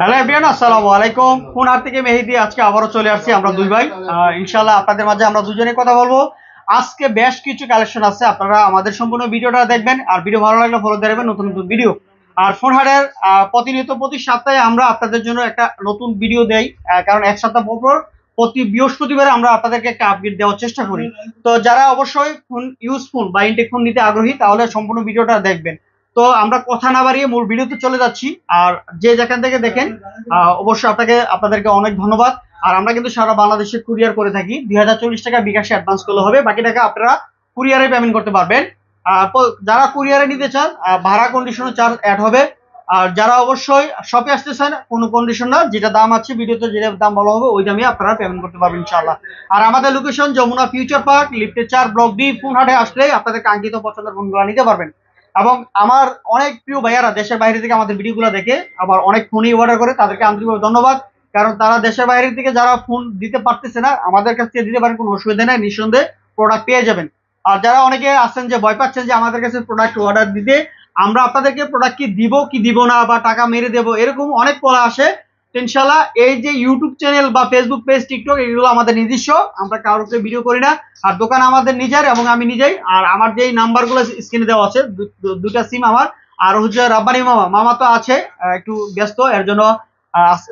Hello everyone আসসালামু আলাইকুম পুনার থেকে মেহেদি আজকে আবারও চলে আসছি আমরা দুই ভাই ইনশাল্লাহ আপনাদের মাঝে আমরা দুজনে কথা বলবো আজকে বেশ কিছু কালেকশন আছে আপনারা আমাদের সম্পূর্ণ ভিডিওটা দেখবেন আর ভিডিও ভালো লাগলে ফলো দেবেন নতুন নতুন ভিডিও আর ফোনহারের প্রতিনিয়ত প্রতি সপ্তাহে আমরা আপনাদের জন্য একটা নতুন ভিডিও দেই কারণ এক সপ্তাহ পর প্রতি বৃহস্পতিবার আমরা আপনাদেরকে একটা আপডেট দেওয়ার চেষ্টা করি তো যারা অবশ্যই ফোন ইউজ বা ইনটেক ফোন নিতে আগ্রহী তাহলে সম্পূর্ণ ভিডিওটা দেখবেন তো আমরা কথা না বাড়িয়ে মূল ভিডিওতে চলে যাচ্ছি আর যে যেখান থেকে দেখেন অবশ্যই আপনাকে আপনাদেরকে অনেক ধন্যবাদ আর আমরা কিন্তু সারা বাংলাদেশে কুরিয়ার করে থাকি দুই হাজার চল্লিশ টাকা বিকাশে অ্যাডভান্স করলে হবে বাকি টাকা আপনারা কুরিয়ারে পেমেন্ট করতে পারবেন আর যারা কুরিয়ারে নিতে চান ভাড়া কন্ডিশনের চার্জ অ্যাড হবে আর যারা অবশ্যই শপে আসতে চান কোনো না যেটা দাম আছে ভিডিওতে যেটা দাম বলা হবে ওই দামে আপনারা পেমেন্ট করতে পারবেন ইনশাল্লাহ আর আমাদের লোকেশন যমুনা ফিউচার পার্ক লিফটে চার ব্লক ডি হাটে আসলে আপনাদের কাঙ্ক্ষিত পছন্দের ফোনগুলো নিতে পারবেন এবং আমার অনেক প্রিয় ভাইয়ারা দেশের বাইরে থেকে আমাদের ভিডিওগুলো দেখে আবার অনেক ফোনই অর্ডার করে তাদেরকে আন্তরিকভাবে ধন্যবাদ কারণ তারা দেশের বাইরে থেকে যারা ফোন দিতে পারতেছে না আমাদের কাছ থেকে দিতে পারেন কোনো অসুবিধা নেই নিঃসন্দেহে প্রোডাক্ট পেয়ে যাবেন আর যারা অনেকে আছেন যে ভয় পাচ্ছেন যে আমাদের কাছে প্রোডাক্ট অর্ডার দিতে আমরা আপনাদেরকে প্রোডাক্ট কি দিব কি দিব না বা টাকা মেরে দেবো এরকম অনেক পোলা আসে ইনশাল্লাহ এই যে ইউটিউব চ্যানেল বা ফেসবুক পেজ টিকটক এগুলো আমাদের নিজস্ব আমরা কারোকে ভিডিও করি না আর দোকান আমাদের নিজের এবং আমি নিজেই আর আমার যেই নাম্বারগুলো স্ক্রিনে দেওয়া আছে দুটা সিম আমার আর হচ্ছে রাব্বানি মামা মামা তো আছে একটু ব্যস্ত এর জন্য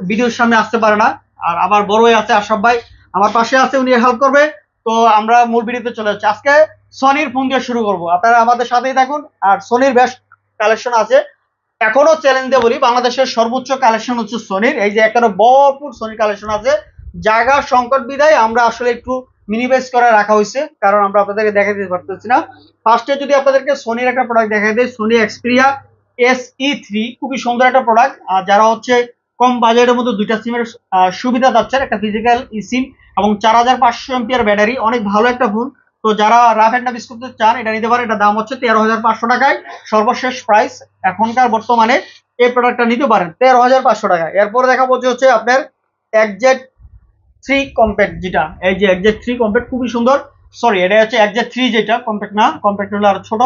ভিডিওর সামনে আসতে পারে না আর আমার বড়ই আছে সব ভাই আমার পাশে আছে উনি হেল্প করবে তো আমরা মূল ভিডিওতে চলে যাচ্ছি আজকে সনির ফোন দিয়ে শুরু করব আপনারা আমাদের সাথেই থাকুন আর সনির বেশ কালেকশন আছে এখনো চ্যালেঞ্জ দিয়ে বলি বাংলাদেশের সর্বোচ্চ কালেকশন হচ্ছে সোনির এই যে এখানে ভরপুর সোনির কালেকশন আছে জায়গা সংকট বিদায় আমরা আসলে একটু মিনিমাইজ করে রাখা হয়েছে কারণ আমরা আপনাদেরকে দেখা দিতে পারতেছি না ফার্স্টে যদি আপনাদেরকে সোনির একটা প্রোডাক্ট দেখা দিই Sony Xperia S E three খুবই সুন্দর একটা প্রোডাক্ট আর যারা হচ্ছে কম বাজেটের মধ্যে দুইটা সিমের সুবিধা পাচ্ছেন একটা ফিজিক্যাল ই সিম এবং চার হাজার পাঁচশো এমপিয়ার ব্যাটারি অনেক ভালো একটা ফোন তো যারা রাফ অ্যান্ড ইউজ চান এটা নিতে পারে এটা দাম হচ্ছে তেরো হাজার পাঁচশো টাকায় সর্বশেষ প্রাইস এখনকার বর্তমানে এই প্রোডাক্টটা নিতে পারেন তেরো হাজার পাঁচশো টাকায় এরপরে দেখা বলছে হচ্ছে আপনার একজেট থ্রি কম্প্যাক্ট যেটা এই যে একজেট থ্রি কম্প্যাক্ট খুবই সুন্দর সরি এটা হচ্ছে একজেট থ্রি যেটা কম্প্যাক্ট না কম্প্যাক্ট হলো আর ছোট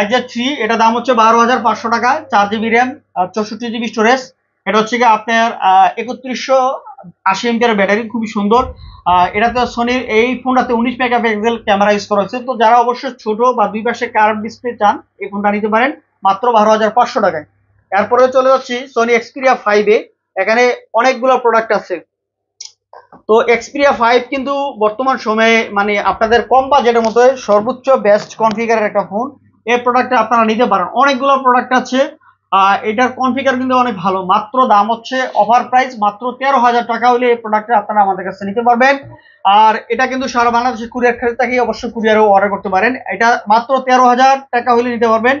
একজেট থ্রি এটা দাম হচ্ছে বারো হাজার পাঁচশো টাকা চার জিবি র্যাম চৌষট্টি জিবি স্টোরেজ এটা হচ্ছে কি আপনার একত্রিশশো আশি এমপিআর ব্যাটারি খুবই সুন্দর এটাতে সোনির এই ফোনটাতে উনিশ মেগাপিক্সেল ক্যামেরা ইউজ করা হয়েছে তো যারা অবশ্যই ছোট বা দুই পাশে কার্ভ ডিসপ্লে চান এই ফোনটা নিতে পারেন মাত্র বারো হাজার পাঁচশো টাকায় এরপরে চলে যাচ্ছি সোনি এক্সপিরিয়া ফাইভে এখানে অনেকগুলো প্রোডাক্ট আছে তো এক্সপিরিয়া ফাইভ কিন্তু বর্তমান সময়ে মানে আপনাদের কম বাজেটের মতো সর্বোচ্চ বেস্ট কনফিগারের একটা ফোন এই প্রোডাক্টটা আপনারা নিতে পারেন অনেকগুলো প্রোডাক্ট আছে এটার কনফিগার কিন্তু অনেক ভালো মাত্র দাম হচ্ছে অফার প্রাইস মাত্র তেরো হাজার টাকা হলে এই প্রোডাক্টটা আপনারা আমাদের কাছে নিতে পারবেন আর এটা কিন্তু সারা বাংলাদেশের কুরিয়ার খাতে থাকে অবশ্যই কুরিয়ারও অর্ডার করতে পারেন এটা মাত্র তেরো হাজার টাকা হলে নিতে পারবেন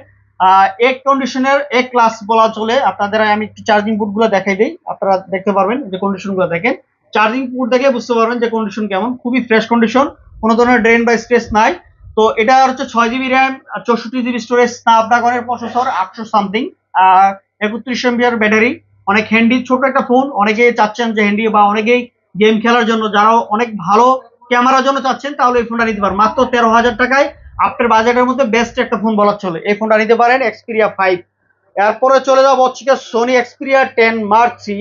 এক কন্ডিশনের এক ক্লাস বলা চলে আপনাদের আমি একটু চার্জিং বুটগুলো দেখাই দিই আপনারা দেখতে পারবেন যে কন্ডিশনগুলো দেখেন চার্জিং বুট দেখে বুঝতে পারবেন যে কন্ডিশন কেমন খুবই ফ্রেশ কন্ডিশন কোনো ধরনের ড্রেন বা স্ট্রেস নাই তো এটা হচ্ছে ছয় জিবি র্যাম চৌষট্টি জিবি স্টোরেজ স্ন্যাপড্রাগনের প্রসেসর আটশো সামথিং একত্রিশ এমবিআর ব্যাটারি অনেক হ্যান্ডি ছোট একটা ফোন অনেকেই চাচ্ছেন যে হ্যান্ডি বা অনেকেই গেম খেলার জন্য যারা অনেক ভালো ক্যামেরার জন্য চাচ্ছেন তাহলে এই ফোনটা নিতে পারেন মাত্র তেরো হাজার টাকায় আপনার বাজেটের মধ্যে বেস্ট একটা ফোন বলা চলে এই ফোনটা নিতে পারেন এক্সপিরিয়া ফাইভ এরপরে চলে যাবো হচ্ছে কি Sony Xperia ten mark three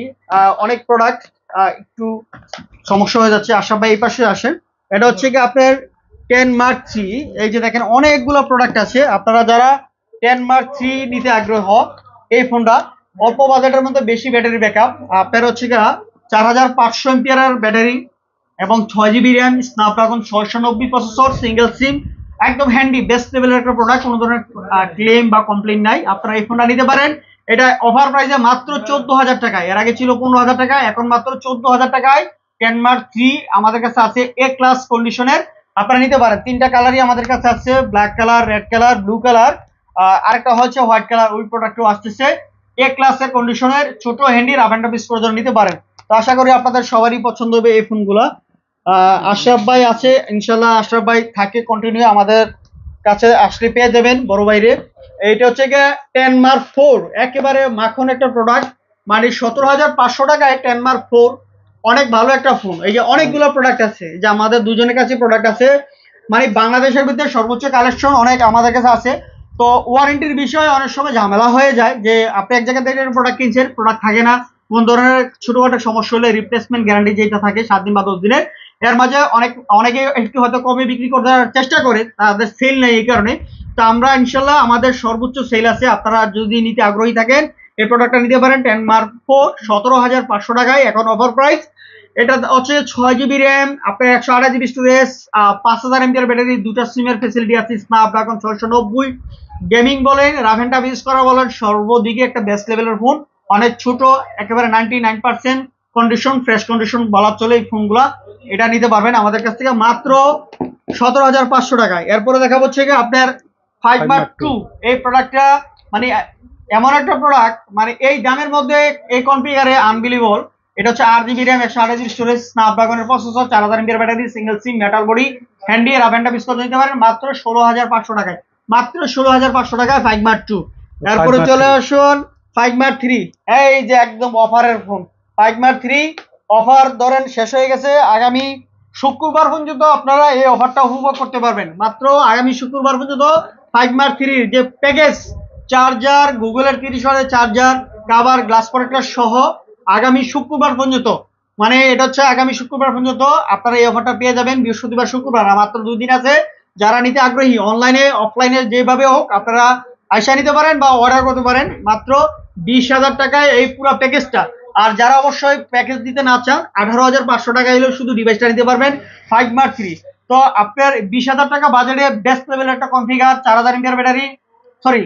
অনেক প্রোডাক্ট একটু সমস্যা হয়ে যাচ্ছে আশা ভাই এই পাশে আসেন এটা হচ্ছে কি আপনার টেন মার্ক থ্রি এই যে দেখেন অনেকগুলো প্রোডাক্ট আছে আপনারা যারা টেন মার্ক থ্রি নিতে আগ্রহ এই ফোনটা অল্প বাজেটের মধ্যে বেশি ব্যাটারি ব্যাকআপ আপনার হচ্ছে গা চার হাজার পাঁচশো এমপিয়ার ব্যাটারি এবং ছয় জিবি র্যাম স্ন্যাপড্রাগন ছয়শো নব্বই প্রসেসর সিঙ্গেল সিম একদম হ্যান্ডি বেস্ট লেভেলের একটা প্রোডাক্ট কোনো ধরনের ক্লেম বা কমপ্লেন নাই আপনারা এই ফোনটা নিতে পারেন এটা অফার প্রাইসে মাত্র চোদ্দ হাজার টাকায় এর আগে ছিল পনেরো হাজার টাকা এখন মাত্র চোদ্দ হাজার টাকায় ক্যানমার থ্রি আমাদের কাছে আছে এ ক্লাস কন্ডিশনের আপনারা নিতে পারেন তিনটা কালারই আমাদের কাছে আছে black colour red colour blue colour আরেকটা হচ্ছে হোয়াইট কালার ওই প্রোডাক্টও আসতেছে এ ক্লাসের কন্ডিশনের ছোট হ্যান্ডি রাফ অ্যান্ড পিস করে নিতে পারেন তো আশা করি আপনাদের সবারই পছন্দ হবে এই ফোনগুলা আশরাফ ভাই আছে ইনশাল্লাহ আশরাফ ভাই থাকে কন্টিনিউ আমাদের কাছে আসলে পেয়ে যাবেন বড় বাইরে এইটা হচ্ছে গিয়ে টেন মার ফোর একেবারে মাখন একটা প্রোডাক্ট মানে সতেরো হাজার পাঁচশো টাকায় টেন মার ফোর অনেক ভালো একটা ফোন এই যে অনেকগুলো প্রোডাক্ট আছে যে আমাদের দুজনের কাছে প্রোডাক্ট আছে মানে বাংলাদেশের ভিতরে সর্বোচ্চ কালেকশন অনেক আমাদের কাছে আছে তো ওয়ারেন্টির বিষয়ে অনেক সময় ঝামেলা হয়ে যায় যে আপনি এক জায়গা থেকে প্রোডাক্ট কিনছেন প্রোডাক্ট থাকে না কোন ধরনের ছোটখাটো সমস্যা হলে রিপ্লেসমেন্ট গ্যারান্টি যেটা থাকে সাত দিন বা দশ দিনের এর মাঝে অনেক অনেকে একটু হয়তো কমে বিক্রি করার চেষ্টা করে তাদের সেল নেই এই কারণে তো আমরা ইনশাল্লাহ আমাদের সর্বোচ্চ সেল আছে আপনারা যদি নিতে আগ্রহী থাকেন এই প্রোডাক্টটা নিতে পারেন টেন মার্ক ফোর সতেরো হাজার পাঁচশো টাকায় এখন অফার প্রাইস এটা হচ্ছে ছয় জিবি র্যাম আপনার একশো আঠাশ জিবি স্টোরেজ পাঁচ হাজার এমপিআর ব্যাটারি দুটা সিমের ফেসিলিটি আছে ড্রাগন ছয়শো নব্বই গেমিং বলেন রাভেনটা ইউজ করা বলেন সর্বদিকে একটা বেস্ট লেভেলের ফোন অনেক ছোট একেবারে ninety nine percent condition fresh condition বলা চলে এই ফোনগুলো এটা নিতে পারবেন আমাদের কাছ থেকে মাত্র সতেরো হাজার পাঁচশো টাকায় এরপরে দেখা হচ্ছে কি আপনার ফাইভ বার টু এই প্রোডাক্টটা মানে এমন একটা প্রোডাক্ট মানে এই দামের মধ্যে এই কনফিগারে আনবিলিবল এটা হচ্ছে আট জিবি র্যাম একশো আঠাশ স্টোরেজ স্ন্যাপড্রাগনের প্রসেসর চার হাজার ampere battery single SIM metal body handy rough and tough নিতে পারেন মাত্র ষোলো হাজার পাঁচশো টাকায় মাত্র ষোলো হাজার পাঁচশো টাকায় ফাইভ মার্ট টু তারপরে চলে আসুন ফাইভ মার্ট থ্রি এই যে একদম অফারের phone five mark three offer ধরেন শেষ হয়ে গেছে আগামী শুক্রবার পর্যন্ত আপনারা এই অফারটা উপভোগ করতে পারবেন মাত্র আগামী শুক্রবার পর্যন্ত ফাইভ মার্ক থ্রির যে প্যাকেজ চার্জার গুগলের তিরিশ হাজার চার্জার কাবার গ্লাস প্রোটেক্টর সহ আগামী শুক্রবার পর্যন্ত মানে এটা হচ্ছে আগামী শুক্রবার পর্যন্ত আপনারা এই অফারটা পেয়ে যাবেন বৃহস্পতিবার শুক্রবার মাত্র দুই দিন আছে যারা নিতে আগ্রহী অনলাইনে অফলাইনে যেভাবে হোক আপনারা আইসা নিতে পারেন বা অর্ডার করতে পারেন মাত্র বিশ হাজার টাকায় এই পুরো প্যাকেজটা আর যারা অবশ্যই প্যাকেজ দিতে না চান আঠারো হাজার পাঁচশো টাকা এলেও শুধু ডিভাইসটা নিতে পারবেন ফাইভ মার্ক থ্রি তো আপনার বিশ হাজার টাকা বাজারে বেস্ট লেভেল একটা কনফিগার চার হাজার এমপিয়ার ব্যাটারি সরি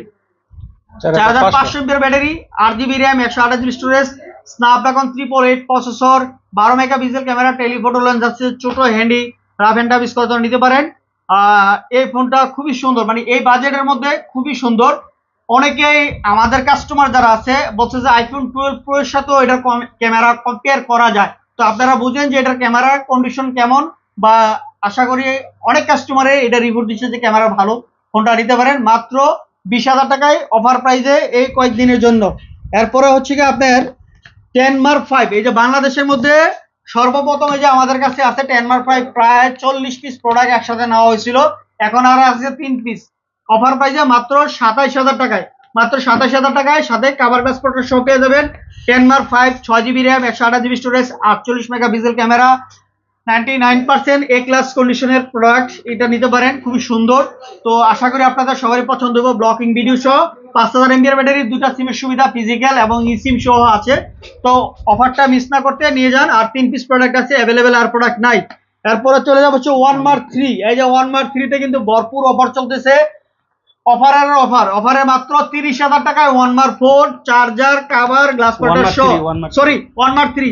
চার হাজার পাঁচশো এমপিয়ার ব্যাটারি আট জিবি র্যাম একশো আঠাশ GB storage Snapdragon four eight processor বারো megapixel camera telephoto lens আছে ছোটো হ্যান্ডি রাফ অ্যান্ড টাফ করে নিতে পারেন এই ফোনটা খুবই সুন্দর মানে এই বাজেটের মধ্যে খুবই সুন্দর অনেকেই আমাদের কাস্টমার যারা আছে বলছে যে আইফোন টুয়েলভ প্রো এর সাথেও এটার ক্যামেরা কম্পেয়ার করা যায় তো আপনারা বুঝেন যে এটার ক্যামেরার কন্ডিশন কেমন বা আশা করি অনেক কাস্টমারে এটা রিপোর্ট দিচ্ছে যে ক্যামেরা ভালো ফোনটা নিতে পারেন মাত্র বিশ হাজার টাকায় অফার প্রাইজে এই কয়েকদিনের জন্য এরপরে হচ্ছে কি আপনার টেনমার্ক ফাইভ এই যে বাংলাদেশের মধ্যে সর্বপ্রথম এই যে আমাদের কাছে আছে টেনমার্ক ফাইভ প্রায় চল্লিশ পিস প্রোডাক্ট একসাথে নেওয়া হয়েছিল এখন আর আছে তিন পিস অফার প্রাইসে মাত্র সাতাইশ হাজার টাকায় মাত্র সাতাশ হাজার টাকায় সাথে কাভার গ্লাস শো পেয়ে যাবেন টেন মার্ক ফাইভ ছয় জিবি র্যাম একশো আঠাশ জিবি স্টোরেজ আটচল্লিশ megapixel camera 99% nine percent A class কন্ডিশনের প্রোডাক্ট এটা নিতে পারেন খুবই সুন্দর তো আশা করি আপনাদের সবারই পছন্দ হবে ব্লকিং ভিডিও সহ পাঁচ হাজার এমবিআর ব্যাটারি দুটা সিমের সুবিধা ফিজিক্যাল এবং ই সিম সহ আছে তো অফারটা মিস না করতে নিয়ে যান আর তিন পিস প্রোডাক্ট আছে অ্যাভেলেবেল আর প্রোডাক্ট নাই এরপরে চলে যাবো হচ্ছে ওয়ান মার্ক থ্রি এই যে ওয়ান মার্ক থ্রিতে কিন্তু ভরপুর অফার চলতেছে অফার আর অফার অফারে মাত্র তিরিশ হাজার টাকায় one mark four charger cover glass sorry one mark three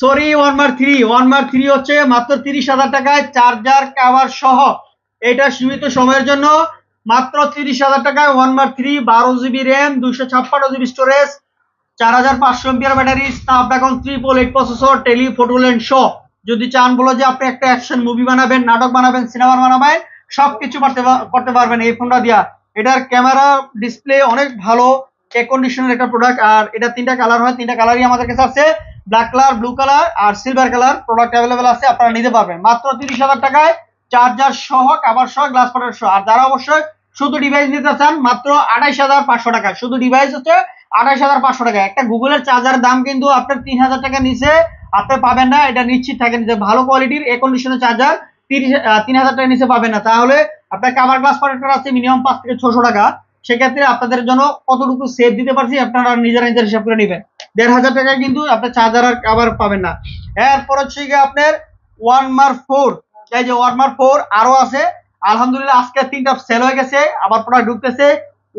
sorry one mark three one mark three হচ্ছে মাত্র তিরিশ হাজার টাকায় চার্জার কাভার সহ এটা সীমিত সময়ের জন্য মাত্র তিরিশ হাজার টাকায় ওয়ান মার থ্রি বারো জিবি র্যাম দুইশো ছাপ্পান্ন জিবি স্টোরেজ চার হাজার পাঁচশো ampere battery Snapdragon triple eight processor telephoto lens সহ যদি চান বলো যে আপনি একটা অ্যাকশন মুভি বানাবেন নাটক বানাবেন সিনেমা বানাবেন সবকিছু করতে করতে পারবেন এই ফোনটা দিয়া এটার ক্যামেরা ডিসপ্লে অনেক ভালো এয়ার কন্ডিশনের একটা প্রোডাক্ট আর এটা তিনটা কালার হয় তিনটা কালারই আমাদের কাছে আছে ব্ল্যাক কালার ব্লু কালার আর সিলভার কালার প্রোডাক্ট অ্যাভেলেবেল আছে আপনারা নিতে পারবেন মাত্র তিরিশ হাজার টাকায় চার্জার সহ কাবার সহ গ্লাস পাটার সহ আর যারা অবশ্যই শুধু ডিভাইস নিতে চান মাত্র আঠাইশ হাজার পাঁচশো টাকা শুধু ডিভাইস হচ্ছে আঠাইশ হাজার পাঁচশো টাকা একটা গুগলের চার্জার দাম কিন্তু আপনার তিন হাজার টাকা নিচে আপনি পাবেন না এটা নিশ্চিত থাকেন যে ভালো কোয়ালিটির এ কন্ডিশনের চার্জার তিরিশ তিন হাজার টাকা নিচে পাবেন না তাহলে আপনার কাবার গ্লাস পাটার আছে মিনিমাম পাঁচ থেকে ছশো টাকা সেক্ষেত্রে আপনাদের জন্য কতটুকু সেভ দিতে পারছি আপনারা নিজেরা নিজের হিসাব করে নেবেন দেড় হাজার টাকায় কিন্তু আপনার চার্জার আর আবার পাবেন না এরপর হচ্ছে গিয়ে আপনার ওয়ান মার ফোর এই যে ওয়ান মার ফোর আরও আছে আলহামদুলিল্লাহ আজকে তিনটা সেল হয়ে গেছে আবার প্রোডাক্ট ঢুকতেছে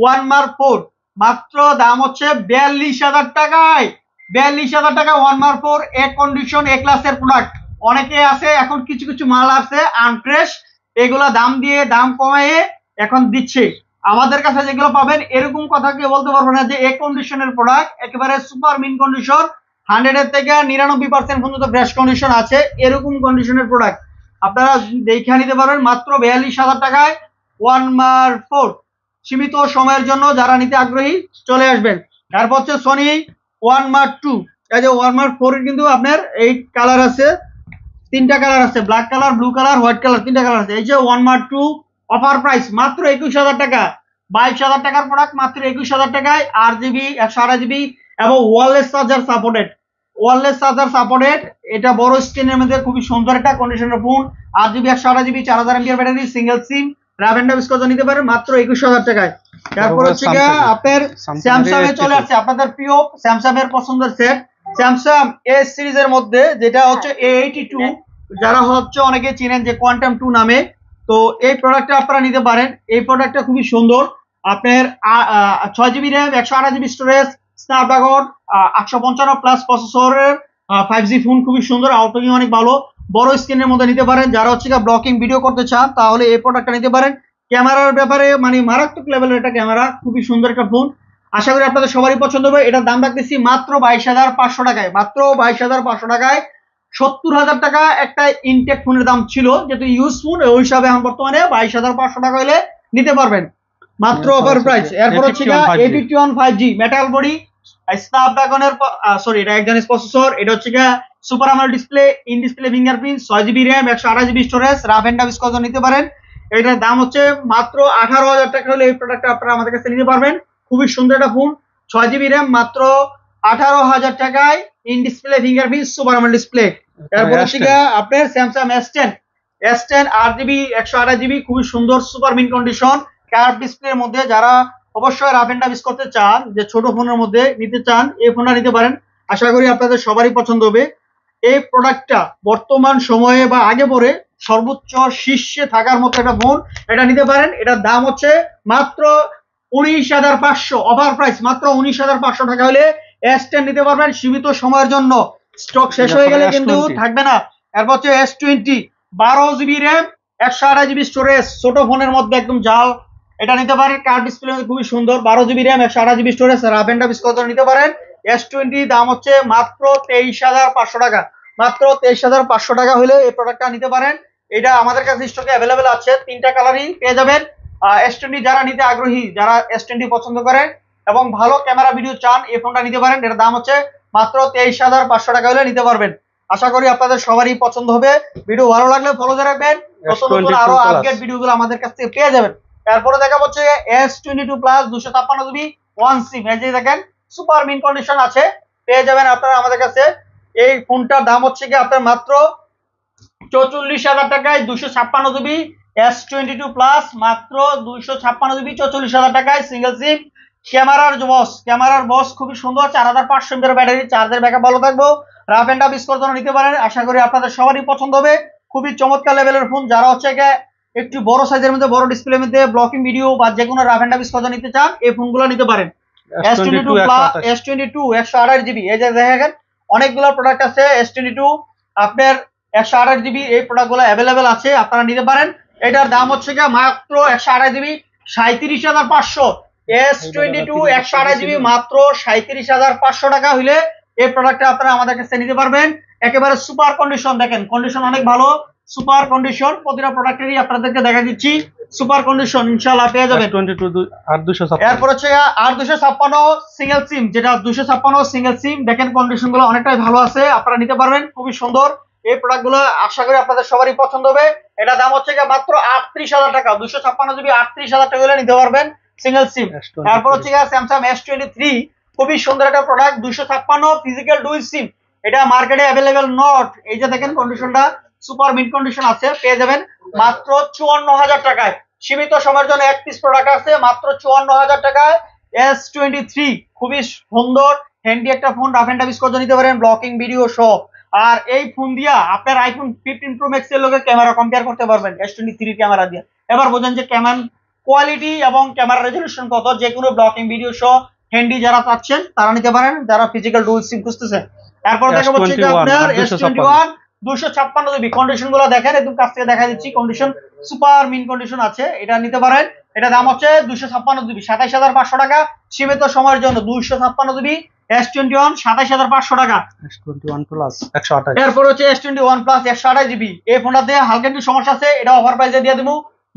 ওয়ান মার ফোর মাত্র দাম হচ্ছে বিয়াল্লিশ হাজার টাকায় বিয়াল্লিশ হাজার টাকা ওয়ান মার ফোর এ কন্ডিশন এ ক্লাসের প্রোডাক্ট অনেকে আছে এখন কিছু কিছু মাল আছে আনফ্রেশ এগুলা দাম দিয়ে দাম কমাইয়ে এখন দিচ্ছে আমাদের কাছে যেগুলো পাবেন এরকম কথা কেউ বলতে পারবো না যে এ কন্ডিশনের প্রোডাক্ট একেবারে সুপার মিন কন্ডিশন হান্ড্রেডের থেকে নিরানব্বই পার্সেন্ট পর্যন্ত ফ্রেশ কন্ডিশন আছে এরকম কন্ডিশনের প্রোডাক্ট আপনারা দেখে নিতে পারবেন মাত্র বিয়াল্লিশ হাজার টাকায় ওয়ান মার ফোর সীমিত সময়ের জন্য যারা নিতে আগ্রহী চলে আসবেন তারপর হচ্ছে সনি ওয়ান মার টু এই যে ওয়ান মার্ক ফোর কিন্তু আপনার এই কালার আছে তিনটা কালার আছে black colour blue colour white colour তিনটা কালার আছে এই যে ওয়ান মার টু অফার প্রাইস মাত্র একুশ হাজার টাকা বাইশ হাজার টাকার প্রোডাক্ট মাত্র একুশ হাজার টাকায় আর জিবি একশো আড়াই জিবি এবং wireless charger supported wireless charger supported এটা বড় স্ক্রিনের মধ্যে খুবই সুন্দর একটা কন্ডিশনের ফোন আর জিবি একশো আড়াই জিবি চার হাজার এমপিআর ব্যাটারি সিঙ্গেল সিম রাভেন্ডা বিস্কজ নিতে পারেন মাত্র একুশ হাজার টাকায় তারপর হচ্ছে আপনার স্যামসাং এ চলে আসছে আপনাদের প্রিয় স্যামসাং এর পছন্দের সেট স্যামসাং এ সিরিজের মধ্যে যেটা হচ্ছে এ এইটি টু যারা হচ্ছে অনেকে চিনেন যে কোয়ান্টাম টু নামে তো এই প্রোডাক্টটা আপনারা নিতে পারেন এই প্রোডাক্টটা খুবই সুন্দর আপনার ছয় জিবি র্যাম একশো আঠাশ জিবি স্টোরেজ স্ন্যাপড্রাগন আটশো পঞ্চান্ন প্লাস প্রসেসরের ফাইভ জি ফোন খুবই সুন্দর আউটলুকিং অনেক ভালো বড় স্ক্রিনের মধ্যে নিতে পারেন যারা হচ্ছে ব্লকিং ভিডিও করতে চান তাহলে এই প্রোডাক্টটা নিতে পারেন ক্যামেরার ব্যাপারে মানে মারাত্মক লেভেলের একটা ক্যামেরা খুবই সুন্দর একটা ফোন আশা করি আপনাদের সবারই পছন্দ হবে এটার দাম রাখতেছি মাত্র বাইশ হাজার পাঁচশো টাকায় মাত্র বাইশ হাজার পাঁচশো টাকায় সত্তর হাজার টাকা একটা ইনটেক ফোনের দাম ছিল যেহেতু ইউজ ফোন ওই হিসাবে এখন বর্তমানে বাইশ হাজার পাঁচশো টাকা হলে নিতে পারবেন মাত্র অফার প্রাইস এরপর হচ্ছে এফিটি one five G metal body স্ন্যাপড্রাগনের সরি এটা একজন প্রসেসর এটা হচ্ছে super AMOLED display in display fingerprint ছয় জিবি র্যাম একশো আঠাশ জিবি স্টোরেজ রাফ অ্যান্ড ডাবিস কত নিতে পারেন এটার দাম হচ্ছে মাত্র আঠারো হাজার টাকা হলে এই প্রোডাক্টটা আপনারা আমাদের কাছে নিতে পারবেন খুবই সুন্দর একটা ফোন ছয় জিবি র্যাম মাত্র আঠারো হাজার টাকায় in display fingerprint super AMOLED display এরপর থেকে আপনার Samsung S10 S10 8GB 128GB খুবই সুন্দর সুপার মিন কন্ডিশন কার্ভ ডিসপ্লের মধ্যে যারা অবশ্যই রাফ এন্ড ইউজ করতে চান যে ছোট ফোনের মধ্যে নিতে চান এই ফোনটা নিতে পারেন আশা করি আপনাদের সবারই পছন্দ হবে এই প্রোডাক্টটা বর্তমান সময়ে বা আগে পরে সর্বোচ্চ শীর্ষে থাকার মতো একটা ফোন এটা নিতে পারেন এটার দাম হচ্ছে মাত্র উনিশ হাজার পাঁচশো অফার প্রাইস মাত্র উনিশ হাজার পাঁচশো টাকা হলে এস নিতে পারবেন সীমিত সময়ের জন্য স্টক শেষ হয়ে গেলে কিন্তু থাকবে না এরপর হচ্ছে এস টোয়েন্টি বারো জিবি র্যাম একশো আঠাশ জিবি স্টোরেজ ছোট ফোনের মধ্যে একদম জাল এটা নিতে পারেন কার্ড ডিসপ্লে খুবই সুন্দর বারো জিবি র্যাম একশো আঠাশ জিবি স্টোরেজ রাফ অ্যান্ড করে নিতে পারেন এস টোয়েন্টি দাম হচ্ছে মাত্র তেইশ হাজার পাঁচশো টাকা মাত্র তেইশ হাজার পাঁচশো টাকা হলে এই প্রোডাক্টটা নিতে পারেন এটা আমাদের কাছে স্টকে অ্যাভেলেবেল আছে তিনটা কালারই পেয়ে যাবেন এস টোয়েন্টি যারা নিতে আগ্রহী যারা এস টোয়েন্টি পছন্দ করে এবং ভালো ক্যামেরা ভিডিও চান এই ফোনটা নিতে পারেন এর দাম হচ্ছে মাত্র তেইশ হাজার পাঁচশো টাকা হলে নিতে পারবেন আশা করি আপনাদের সবারই পছন্দ হবে ভিডিও ভালো লাগলে ফলো করে রাখবেন আরো আপডেট ভিডিও গুলো আমাদের কাছ থেকে পেয়ে যাবেন তারপরে দেখা হচ্ছে এস টোয়েন্টি টু প্লাস দুশো ছাপ্পান্ন জিবি ওয়ান সিম এই যে দেখেন সুপার মিন কন্ডিশন আছে পেয়ে যাবেন আপনারা আমাদের কাছে এই ফোনটার দাম হচ্ছে কি আপনার মাত্র চৌচল্লিশ হাজার টাকায় দুশো ছাপ্পান্ন GB S twenty two plus মাত্র দুশো ছাপ্পান্ন জিবি চৌচল্লিশ হাজার টাকায় সিঙ্গেল সিম ক্যামেরার বস ক্যামেরার বস খুবই সুন্দর চার হাজার পাঁচশো এমপিআর ব্যাটারি চার্জের ব্যাকআপ ভালো থাকবো রাফ অ্যান্ড আপ স্কোর জন্য নিতে পারেন আশা করি আপনাদের সবারই পছন্দ হবে খুবই চমৎকার লেভেলের ফোন যারা হচ্ছে একটু বড় সাইজের মধ্যে বড় ডিসপ্লে মধ্যে ব্লকিং ভিডিও বা যে কোনো রাফ অ্যান্ড আপ স্কোর নিতে চান এই ফোনগুলো নিতে পারেন S twenty two S twenty two একশো আঠাশ জিবি এই যে দেখেন অনেকগুলো প্রোডাক্ট আছে এস টোয়েন্টি টু আপনার একশো আঠাশ জিবি এই প্রোডাক্টগুলো অ্যাভেলেবেল আছে আপনারা নিতে পারেন এটার দাম হচ্ছে মাত্র একশো আঠাশ জিবি সাঁত্রিশ হাজার পাঁচশো এস টোয়েন্টি মাত্র সাঁত্রিশ পাঁচশো টাকা হইলে এই প্রোডাক্টটা আপনারা আমাদের কাছে নিতে পারবেন একেবারে সুপার কন্ডিশন দেখেন কন্ডিশন অনেক ভালো সুপার কন্ডিশন প্রতিটা প্রোডাক্টেরই আপনাদেরকে দেখা দিচ্ছি সুপার কন্ডিশন ইনশাআল্লাহ পেয়ে যাবেন 22 এরপর হচ্ছে সিঙ্গেল সিম যেটা 256 সিঙ্গেল সিম দেখেন কন্ডিশনগুলো অনেকটাই ভালো আছে আপনারা নিতে পারবেন খুবই সুন্দর এই প্রোডাক্টগুলো আশা করি আপনাদের সবারই পছন্দ হবে এটা দাম হচ্ছে মাত্র 38000 টাকা 256 জিবি 38000 টাকা হলে নিতে পারবেন সিঙ্গেল সিম তারপর হচ্ছে স্যামসাং এস টোয়েন্টি থ্রি খুবই সুন্দর একটা প্রোডাক্ট দুইশো ছাপ্পান্ন ফিজিক্যাল ডুই সিম এটা মার্কেটে অ্যাভেলেবেল নট এই যে দেখেন কন্ডিশনটা সুপার মিন কন্ডিশন আছে পেয়ে যাবেন মাত্র চুয়ান্ন হাজার টাকায় সীমিত সময়ের জন্য এক পিস প্রোডাক্ট আছে মাত্র চুয়ান্ন হাজার টাকায় এস টোয়েন্টি থ্রি খুবই সুন্দর হ্যান্ডি একটা ফোন রাফ অ্যান্ড টাফিস করে নিতে পারেন ব্লকিং ভিডিও সহ আর এই ফোন দিয়া আপনার আইফোন ফিফটিন প্রো ম্যাক্সের লোকের ক্যামেরা কম্পেয়ার করতে পারবেন এস টোয়েন্টি থ্রি ক্যামেরা দিয়ে এবার বোঝেন যে কেমন কোয়ালিটি এবং ক্যামেরা রেজলিউশন কত যে কোনো ব্লকিং ভিডিও সহ হ্যান্ডি যারা পাচ্ছেন তারা নিতে পারেন যারা ফিজিক্যাল ডুয়াল সিম খুঁজতেছেন এরপর দেখাবো হচ্ছে আপনার S21 256 ওয়ান দুশো জিবি কন্ডিশন গুলো দেখেন একদম কাছ থেকে দেখা দিচ্ছি কন্ডিশন সুপার মিন কন্ডিশন আছে এটা নিতে পারেন এটা দাম হচ্ছে 256 ছাপ্পান্ন জিবি সাতাইশ টাকা সীমিত সময়ের জন্য 256 ছাপ্পান্ন জিবি এস টোয়েন্টি টাকা S21 প্লাস 128 এরপর হচ্ছে S21 প্লাস 128 জিবি এই ফোনটাতে হালকা একটু সমস্যা আছে এটা অফার প্রাইসে দিয়ে দেবো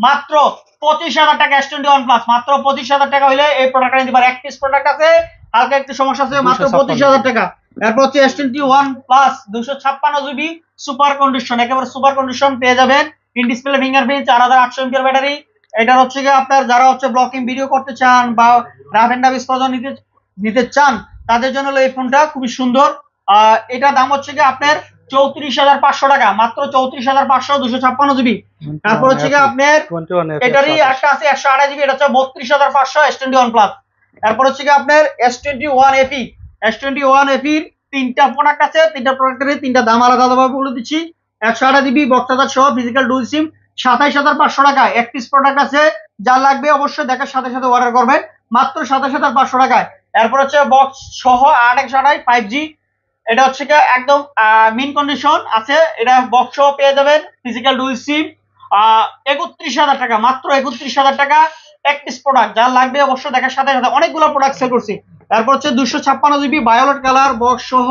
মাত্র পঁচিশ হাজার টাকা এস টোয়েন্টি ওয়ান প্লাস মাত্র পঁচিশ হাজার টাকা হলে এই প্রোডাক্টটা নিতে পারে এক পিস প্রোডাক্ট আছে কালকে একটু সমস্যা আছে মাত্র পঁচিশ হাজার টাকা এরপর হচ্ছে এস টোয়েন্টি ওয়ান প্লাস দুশো ছাপ্পান্ন জিবি সুপার কন্ডিশন একেবারে সুপার কন্ডিশন পেয়ে যাবেন ইন ডিসপ্লে ফিঙ্গার প্রিন্ট চার হাজার আটশো এমপিআর ব্যাটারি এটার হচ্ছে কি আপনার যারা হচ্ছে ব্লকিং ভিডিও করতে চান বা রাফ এন্ড ডাবিস প্রজন নিতে নিতে চান তাদের জন্য এই ফোনটা খুবই সুন্দর এটা দাম হচ্ছে কি আপনার চৌত্রিশ হাজার পাঁচশো টাকা মাত্র চৌত্রিশ হাজার পাঁচশো দুশো ছাপ্পান্ন জিবি তারপর হচ্ছে আপনার এটারই একটা আছে একশো আড়াই জিবি এটা হচ্ছে বত্রিশ হাজার পাঁচশো এস টোয়েন্টি ওয়ান প্লাস তারপর হচ্ছে আপনার S twenty one FE S twenty one এফির তিনটা প্রোডাক্ট আছে তিনটা প্রোডাক্টের তিনটা দাম আলাদা আলাদাভাবে বলে দিচ্ছি একশো আড়াই জিবি বক্স সহ ফিজিক্যাল ডুল সিম সাতাইশ হাজার পাঁচশো টাকা এক প্রোডাক্ট আছে যা লাগবে অবশ্যই দেখার সাথে সাথে অর্ডার করবেন মাত্র সাতাশ হাজার পাঁচশো টাকায় এরপর হচ্ছে বক্স সহ আট একশো আড়াই ফাইভ জি এটা হচ্ছে কি একদম মেন কন্ডিশন আছে এটা বক্স পেয়ে যাবেন ফিজিক্যাল ডুল সিম একত্রিশ হাজার টাকা মাত্র একত্রিশ হাজার টাকা এক পিস প্রোডাক্ট যা লাগবে অবশ্য দেখার সাথে সাথে অনেকগুলো প্রোডাক্ট সেল করছি তারপর হচ্ছে দুশো ছাপ্পান্ন জিবি বায়োলেট কালার বক্স সহ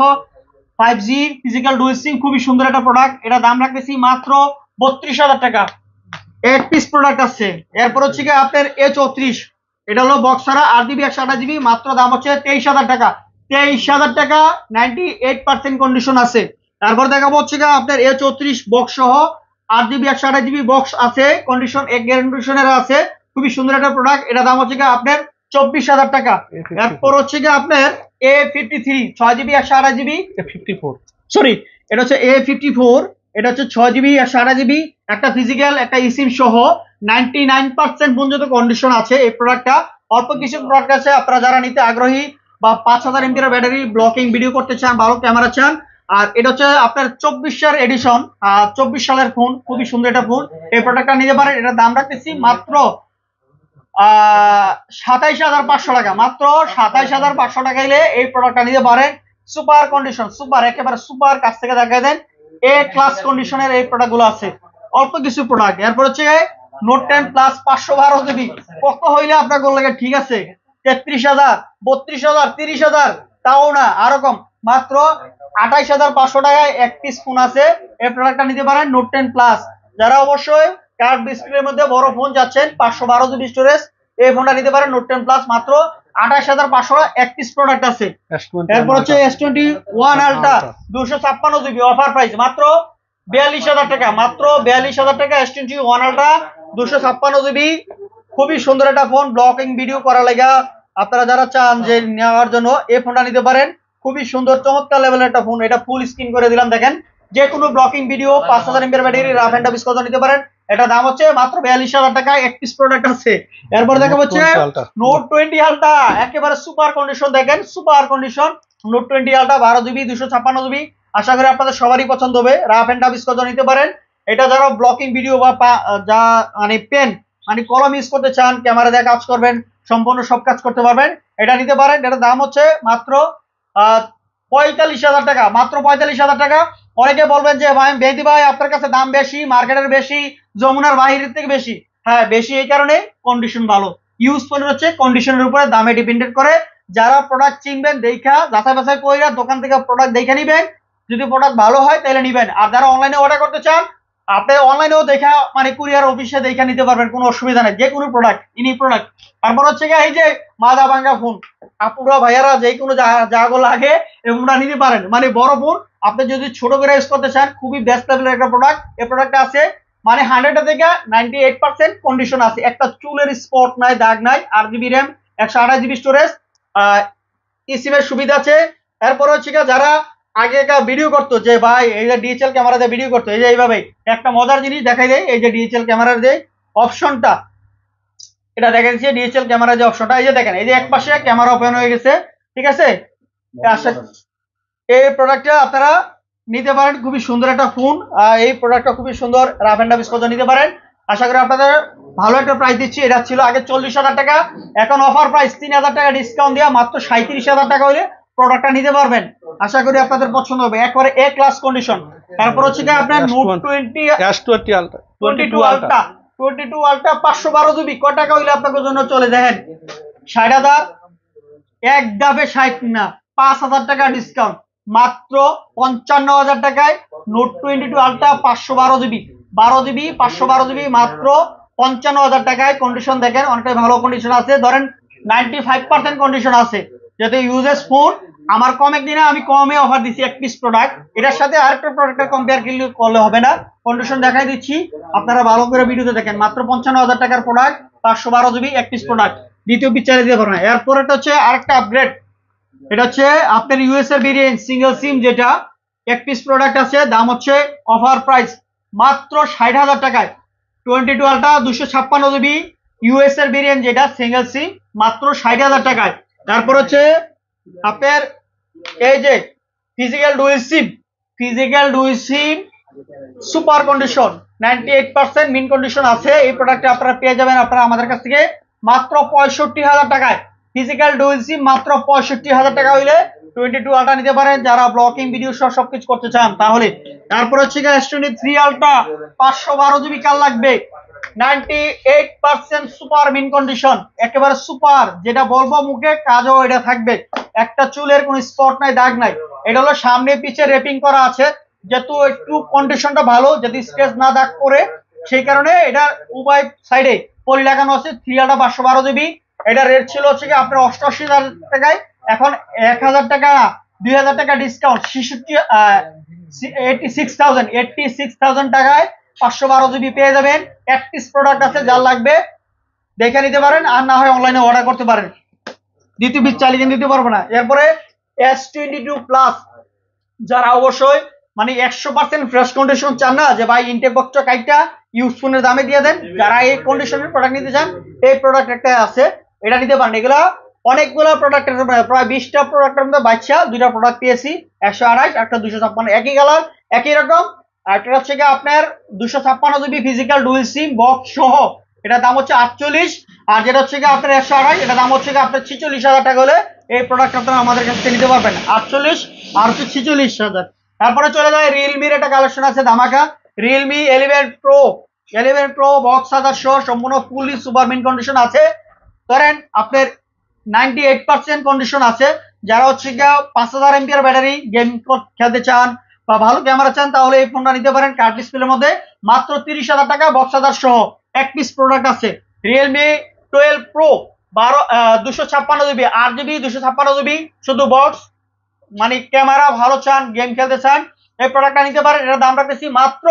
five G physical dual SIM খুবই সুন্দর একটা প্রোডাক্ট এটা দাম রাখতেছি মাত্র বত্রিশ হাজার টাকা এক পিস প্রোডাক্ট আছে এরপর হচ্ছে কি আপনার এ চৌত্রিশ এটা হলো বক্স ছাড়া আর জিবি একশো আঠাশ জিবি মাত্র দাম হচ্ছে তেইশ হাজার টাকা তেইশ হাজার টাকা নাইনটি এইট পার্সেন্ট কন্ডিশন আছে তারপর দেখাবো হচ্ছে কি আপনার এ চৌত্রিশ বক্স সহ আট জিবি একশো আঠাশ জিবি বক্স আছে কন্ডিশন এক এর আছে খুবই সুন্দর একটা প্রোডাক্ট এটা দাম হচ্ছে কি আপনার চব্বিশ হাজার টাকা এরপর হচ্ছে গিয়ে আপনার এ ফিফটি থ্রি ছয় জিবি একশো আঠাশ জিবি ফিফটি ফোর সরি এটা হচ্ছে এ ফিফটি ফোর এটা হচ্ছে ছয় জিবি একশো আঠাশ জিবি একটা ফিজিক্যাল একটা ইসিম সহ নাইনটি নাইন পার্সেন্ট পর্যন্ত কন্ডিশন আছে এই প্রোডাক্টটা অল্প কিছু প্রোডাক্ট আছে আপনারা যারা নিতে আগ্রহী বা পাঁচ হাজার এমপির ব্যাটারি ব্লকিং ভিডিও করতে চান ভালো ক্যামেরা চান আর এটা হচ্ছে আপনার চব্বিশের এডিশন চব্বিশ সালের ফোন খুবই সুন্দর এটা ফোন এই প্রোডাক্টটা নিতে পারেন এটার দাম রাখতেছি মাত্র সাতাইশ হাজার পাঁচশো টাকা মাত্র সাতাইশ হাজার পাঁচশো টাকা এলে এই প্রোডাক্টটা নিতে পারেন সুপার কন্ডিশন সুপার একেবারে সুপার কাছ থেকে দেখা দেন এ ক্লাস কন্ডিশনের এই প্রোডাক্ট গুলো আছে অল্প কিছু প্রোডাক্ট এরপর হচ্ছে নোট টেন প্লাস পাঁচশো বারো জিবি কত হইলে আপনার লাগে ঠিক আছে তেত্রিশ হাজার বত্রিশ হাজার তিরিশ হাজার তাও না আরো কম মাত্র আঠাইশ হাজার পাঁচশো টাকায় এক পিস ফোন আছে এই প্রোডাক্টটা নিতে পারেন নোট টেন প্লাস যারা অবশ্যই কার্ড ডিসপ্লের মধ্যে বড় ফোন যাচ্ছেন পাঁচশো বারো জিবি স্টোরেজ এই ফোনটা নিতে পারেন নোট টেন প্লাস মাত্র আঠাশ হাজার পাঁচশো এক পিস প্রোডাক্ট আছে এরপর হচ্ছে এস টোয়েন্টি ওয়ান আলট্রা দুশো ছাপ্পান্ন জিবি অফার প্রাইস মাত্র বিয়াল্লিশ হাজার টাকা মাত্র বিয়াল্লিশ হাজার টাকা এস টোয়েন্টি ওয়ান আলট্রা দুশো ছাপ্পান্ন জিবি খুবই সুন্দর একটা ফোন ব্লকিং ভিডিও করা লাগা আপনারা যারা চান যে নেওয়ার জন্য এই ফোনটা নিতে পারেন খুবই সুন্দর চমৎকার লেভেলের একটা ফোন এটা ফুল স্ক্রিন করে দিলাম দেখেন যে কোনো ব্লকিং ভিডিও পাঁচ হাজার হ্যাঁ। এমপির battery rough and office use নিতে পারেন এটা দাম হচ্ছে মাত্র বিয়াল্লিশ হাজার টাকা এক পিস প্রোডাক্ট আছে এরপর দেখা হচ্ছে নোট টোয়েন্টি হালটা একেবারে সুপার কন্ডিশন দেখেন super condition note twenty ultra বারো জিবি দুশো ছাপ্পান্ন জিবি আশা করি আপনাদের সবারই পছন্দ হবে রাফ অ্যান্ড অফিস ইউজ নিতে পারেন এটা যারা ব্লকিং ভিডিও বা যা মানে পেন মানে কলম ইউজ করতে চান ক্যামেরা দিয়ে কাজ করবেন সম্পূর্ণ সব কাজ করতে পারবেন এটা নিতে পারেন এটার দাম হচ্ছে মাত্র পঁয়তাল্লিশ হাজার টাকা মাত্র পঁয়তাল্লিশ হাজার টাকা অনেকে বলবেন যে ভাই বেদি ভাই আপনার কাছে দাম বেশি মার্কেটের বেশি যমুনার বাহিরের থেকে বেশি হ্যাঁ বেশি এই কারণে কন্ডিশন ভালো ইউজফুল হচ্ছে কন্ডিশনের উপরে দামে ডিপেন্ডেড করে যারা প্রোডাক্ট চিনবেন দেখা যাচাই বাছাই কইরা দোকান থেকে প্রোডাক্ট দেখে নিবেন যদি প্রোডাক্ট ভালো হয় তাহলে নিবেন আর যারা অনলাইনে অর্ডার করতে চান আপনি অনলাইনেও দেখা মানে কুরিয়ার অফিসে দেখা নিতে পারবেন কোনো অসুবিধা নাই যে কোনো প্রোডাক্ট ইনি প্রোডাক্ট তারপর হচ্ছে এই যে মাদা ভাঙ্গা ফোন আপুরা ভাইয়ারা যে কোনো জাগো লাগে এগুলা নিতে পারেন মানে বড় ফোন আপনি যদি ছোট করে ইউজ করতে চান খুবই বেস্ট লেভেলের একটা প্রোডাক্ট এই প্রোডাক্টটা আছে মানে হান্ড্রেড থেকে নাইনটি এইট পার্সেন্ট কন্ডিশন আছে একটা চুলের স্পট নাই দাগ নাই আট জিবি র্যাম একশো আঠাশ জিবি স্টোরেজ ইসিমের সুবিধা আছে এরপর হচ্ছে যারা আগে এটা ভিডিও করতো যে ভাই এই যে ডিএচএল ক্যামেরা দিয়ে ভিডিও করতো এই যে এইভাবে একটা মজার জিনিস দেখাই দেয় এই যে ডিএচএল ক্যামেরার যে অপশনটা এটা দেখা যাচ্ছে ডিএচএল ক্যামেরা যে অপশনটা এই যে দেখেন এই যে এক পাশে ক্যামেরা ওপেন হয়ে গেছে ঠিক আছে এই প্রোডাক্টটা আপনারা নিতে পারেন খুবই সুন্দর একটা ফোন এই প্রোডাক্টটা খুবই সুন্দর রাফ অ্যান্ড ডাবিস নিতে পারেন আশা করি আপনাদের ভালো একটা প্রাইস দিচ্ছি এটা ছিল আগে চল্লিশ হাজার টাকা এখন অফার প্রাইস তিন হাজার টাকা ডিসকাউন্ট দেওয়া মাত্র সাঁত্রিশ হাজার টাকা হলে প্রোডাক্টটা নিতে পারবেন আশা করি আপনাদের পছন্দ হবে একবারে এ ক্লাস কন্ডিশন তারপর হচ্ছে কি আপনার note twenty twenty ultra twenty two ultra twenty ultra পাঁচশো বারো জিবি ক টাকা হইলে আপনাদের জন্য চলে দেখেন ষাট হাজার এক দাবে ষাট না পাঁচ হাজার টাকা ডিসকাউন্ট মাত্র পঞ্চান্ন হাজার টাকায় নোট টোয়েন্টি টু আলটা পাঁচশো বারো জিবি বারো জিবি পাঁচশো বারো জিবি মাত্র পঞ্চান্ন হাজার টাকায় কন্ডিশন দেখেন অনেকটাই ভালো কন্ডিশন আছে ধরেন নাইনটি ফাইভ পার্সেন্ট কন্ডিশন আছে যাতে ইউজেস ফোন আমার কম একদিনে আমি কমে অফার দিছি এক পিস প্রোডাক্ট এটার সাথে আরেকটা প্রোডাক্টের কম্পেয়ার করলে করলে হবে না কন্ডিশন দেখাই দিচ্ছি আপনারা ভালো করে ভিডিওতে দেখেন মাত্র পঞ্চান্ন হাজার টাকার প্রোডাক্ট পাঁচশো বারো জিবি এক পিস প্রোডাক্ট দ্বিতীয় পিকচারে দিতে পারবেন এরপর এটা হচ্ছে আরেকটা আপগ্রেড এটা হচ্ছে আপনার ইউএস বিরিয়ান ভেরিয়েন্ট সিঙ্গেল সিম যেটা এক পিস প্রোডাক্ট আছে দাম হচ্ছে অফার প্রাইস মাত্র ষাট হাজার টাকায় টোয়েন্টি টুয়েলভটা দুশো ছাপ্পান্ন জিবি ইউএসএর বিরিয়ান ভেরিয়েন্ট যেটা সিঙ্গেল সিম মাত্র ষাট হাজার টাকায় তারপর হচ্ছে আপনার এই যে ফিজিক্যাল ডুইসিভ ফিজিক্যাল ডুইসিভ super condition ninety eight percent mint condition আছে এই প্রোডাক্টটা আপনারা পেয়ে যাবেন আপনারা আমাদের কাছ থেকে মাত্র পঁয়ষট্টি হাজার টাকায় ফিজিক্যাল ডুইসিম মাত্র পঁয়ষট্টি হাজার টাকা হইলে টোয়েন্টি টু আলটা নিতে পারেন যারা ব্লকিং ভিডিও সহ সবকিছু করতে চান তাহলে তারপর হচ্ছে থ্রি আলটা পাঁচশো বারো জিবি কাল লাগবে ninety percent super mint condition একেবারে সুপার যেটা বলবো মুখে কাজও এটা থাকবে একটা চুলের কোনো স্পট নাই দাগ নাই এটা হলো সামনে পিছে রেপিং করা আছে যেহেতু একটু কন্ডিশনটা ভালো যদি স্ক্রেচ না দাগ করে সেই কারণে এটা উভয় সাইডে পলি লাগানো আছে থ্রি আটা পাঁচশো বারো জিবি এটা রেট ছিল হচ্ছে কি আপনার অষ্টআশি হাজার টাকায় এখন এক হাজার টাকা দুই হাজার টাকা ডিসকাউন্ট শিশুটি eighty six thousand eighty six thousand টাকায় পাঁচশো বারো জিবি পেয়ে যাবেন এক পিস প্রোডাক্ট আছে যার লাগবে দেখে নিতে পারেন আর না হয় অনলাইনে অর্ডার করতে পারেন দ্বিতীয় পিস চালিয়ে কিন্তু দিতে পারবো না এরপরে এস টোয়েন্টি টু প্লাস যারা অবশ্যই মানে একশো পার্সেন্ট ফ্রেশ কন্ডিশন চান না যে ভাই ইনটেক বক্স কাইটটা ইউজ দামে দিয়ে দেন যারা এই কন্ডিশনের প্রোডাক্ট নিতে চান এই প্রোডাক্ট একটা আছে এটা নিতে পারেন এগুলো অনেকগুলো প্রোডাক্ট প্রায় বিশটা প্রোডাক্টের মধ্যে বাচ্চা দুইটা প্রোডাক্ট পেয়েছি একশো আড়াইশ একটা দুশো ছাপ্পান্ন একই কালার একই রকম আরেকটা হচ্ছে গিয়ে আপনার দুশো ছাপ্পান্ন GB physical dual SIM box সহ এটার দাম হচ্ছে আটচল্লিশ আর যেটা হচ্ছে গিয়ে আপনার একশো আড়াই এটার দাম হচ্ছে গিয়ে আপনার ছিচল্লিশ হাজার টাকা হলে এই প্রোডাক্ট আপনারা আমাদের কাছে নিতে পারবেন আটচল্লিশ আর হচ্ছে ছিচল্লিশ হাজার তারপরে চলে যায় রিয়েলমির একটা কালেকশন আছে ধামাকা Realme eleven pro eleven pro box হাজার সহ সম্পূর্ণ ফুলি সুপার মিন কন্ডিশন আছে ধরেন আপনার নাইনটি এইট পার্সেন্ট কন্ডিশন আছে যারা হচ্ছে গিয়ে পাঁচ হাজার এমপিআর ব্যাটারি গেম খেলতে চান বা ভালো ক্যামেরা চান তাহলে এই ফোনটা নিতে পারেন কার্ড ডিসপ্লের মধ্যে মাত্র তিরিশ হাজার টাকা বক্সাদার সহ এক পিস প্রোডাক্ট আছে রিয়েলমি টুয়েলভ প্রো বারো দুশো ছাপ্পান্ন জিবি আট জিবি দুশো ছাপ্পান্ন জিবি শুধু বক্স মানে ক্যামেরা ভালো চান গেম খেলতে চান এই প্রোডাক্টটা নিতে পারেন এটা দাম রাখতেছি মাত্র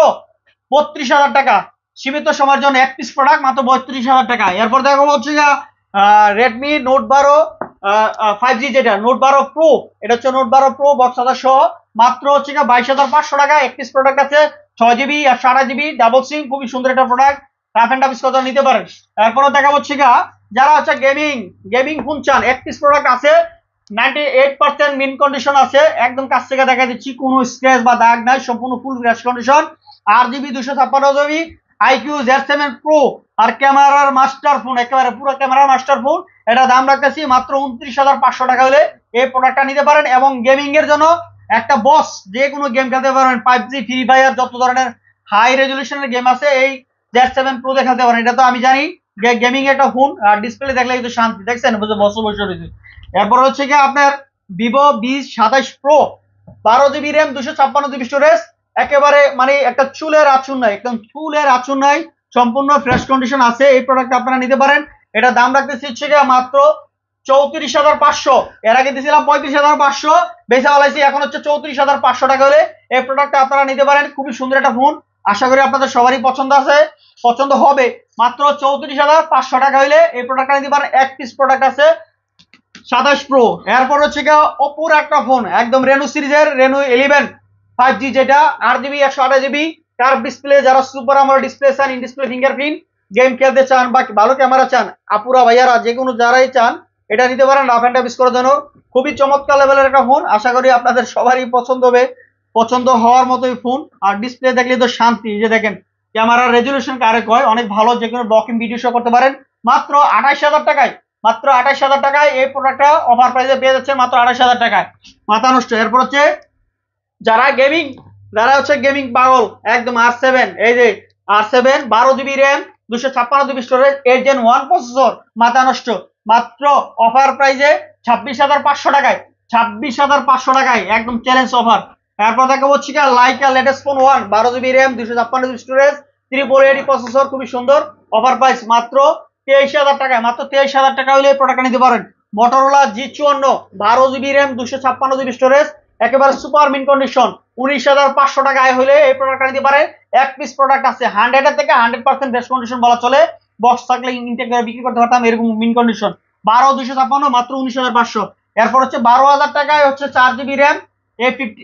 বত্রিশ হাজার টাকা সীমিত সময়ের জন্য এক পিস প্রোডাক্ট মাত্র বত্রিশ হাজার টাকা এরপর দেখা হচ্ছে যে রেডমি নোট বারো ফাইভ জি যেটা নোট বারো প্রো এটা হচ্ছে নোট বারো প্রো বক্স হাজার সহ মাত্র হচ্ছে গিয়ে বাইশ হাজার পাঁচশো টাকা একত্রিশ প্রোডাক্ট আছে ছয় জিবি আর সারা জিবি ডাবল সিম খুবই সুন্দর একটা প্রোডাক্ট রাফ অ্যান্ড টাফিস কথা নিতে পারেন এরপরে দেখা হচ্ছে গা যারা হচ্ছে গেমিং গেমিং ফোন চান একত্রিশ প্রোডাক্ট আছে ninety eight percent mint condition আছে একদম কাছ থেকে দেখা দিচ্ছি কোনো স্ক্র্যাচ বা দাগ নাই সম্পূর্ণ ফুল ক্র্যাশ কন্ডিশন আট জিবি দুশো ছাপ্পান্ন GB iQOO Z seven pro আর ক্যামেরার মাস্টার ফোন একেবারে পুরো ক্যামেরা মাস্টার ফোন এটা দাম রাখতেছি মাত্র উনত্রিশ হাজার পাঁচশো টাকা হলে এই প্রোডাক্টটা নিতে পারেন এবং গেমিং এর জন্য একটা বস যে কোনো গেম খেলতে পারেন পাবজি ফ্রি ফায়ার যত ধরনের হাই রেজলিউশনের গেম আছে এই জেড সেভেন প্রো দেখাতে পারেন এটা তো আমি জানি গেমিং একটা ফোন আর ডিসপ্লে দেখলে কিন্তু শান্তি দেখছেন বসে বসে রয়েছে এরপর হচ্ছে কি আপনার ভিভো বি সাতাশ প্রো বারো জিবি র্যাম দুশো ছাপ্পান্ন জিবি স্টোরেজ একেবারে মানে একটা চুলের আচুন নাই একদম চুলের আচুন নাই সম্পূর্ণ ফ্রেশ কন্ডিশন আছে এই প্রোডাক্ট আপনারা নিতে পারেন এটা দাম রাখতেছি হচ্ছে মাত্র চৌত্রিশ হাজার পাঁচশো এর আগে দিয়েছিলাম পঁয়ত্রিশ হাজার পাঁচশো বেচা বলাইছি এখন হচ্ছে চৌত্রিশ হাজার পাঁচশো টাকা হলে এই প্রোডাক্টটা আপনারা নিতে পারেন খুবই সুন্দর একটা ফোন আশা করি আপনাদের সবারই পছন্দ আছে পছন্দ হবে মাত্র চৌত্রিশ হাজার পাঁচশো টাকা হলে এই প্রোডাক্টটা নিতে পারেন এক পিস প্রোডাক্ট আছে সাতাশ প্রো এরপর হচ্ছে গিয়ে অপুর একটা ফোন একদম রেনু সিরিজের রেনু ইলেভেন ফাইভ জি যেটা আট জিবি একশো আঠাশ জিবি কার ডিসপ্লে যারা সুপার আমার ডিসপ্লে চান ইন ডিসপ্লে ফিঙ্গারপ্রিন্ট গেম খেলতে চান বা ভালো ক্যামেরা চান আপুরা ভাইয়ারা যে কোনো যারাই চান এটা নিতে পারেন রাফ অ্যান্ড অফিস করার জন্য খুবই চমৎকার লেভেলের একটা ফোন আশা করি আপনাদের সবারই পছন্দ হবে পছন্দ হওয়ার মতোই ফোন আর ডিসপ্লে দেখলে তো শান্তি যে দেখেন ক্যামেরার রেজলিউশন কারেক্ট হয় অনেক ভালো যে কোনো ব্লকিং ভিডিও শো করতে পারেন মাত্র আঠাশ হাজার টাকায় মাত্র আঠাশ হাজার টাকায় এই প্রোডাক্টটা অফার প্রাইসে পেয়ে যাচ্ছে মাত্র আঠাইশ হাজার টাকায় মাথা নষ্ট এরপর হচ্ছে যারা গেমিং যারা হচ্ছে গেমিং পাগল একদম আর সেভেন এই যে আর সেভেন বারো জিবি র্যাম দুশো ছাপ্পান্ন জিবি স্টোরেজ এর জেন ওয়ান প্রসেসর মাথা নষ্ট মাত্র অফার প্রাইজে ছাব্বিশ হাজার পাঁচশো টাকায় ছাব্বিশ হাজার পাঁচশো টাকায় একদম চ্যালেঞ্জ অফার এরপর দেখা বলছি কি লাইকা লেটেস্ট ফোন ওয়ান বারো জিবি র্যাম দুশো ছাপ্পান্ন GB storage triple eight processor খুবই সুন্দর অফার প্রাইস মাত্র তেইশ হাজার টাকায় মাত্র তেইশ হাজার টাকা হলে প্রোডাক্ট নিতে পারেন মোটরোলা জি চুয়ান্ন বারো জিবি র্যাম দুশো ছাপ্পান্ন জিবি স্টোরেজ একেবারে সুপার মিন কন্ডিশন উনিশ হাজার পাঁচশো টাকা আয় হলে এই প্রোডাক্ট নিতে পারে এক পিস প্রোডাক্ট আছে হান্ড্রেড থেকে হান্ড্রেড পার্সেন্ট বেস্ট কন্ডিশন বলা চলে বক্স থাকলে ইনটেক বিক্রি করতে পারতাম এরকম মিন কন্ডিশন বারো দুশো ছাপ্পান্ন মাত্র উনিশ হাজার পাঁচশো এরপর হচ্ছে বারো হাজার টাকায় হচ্ছে চার জিবি র্যাম এ ফিফটি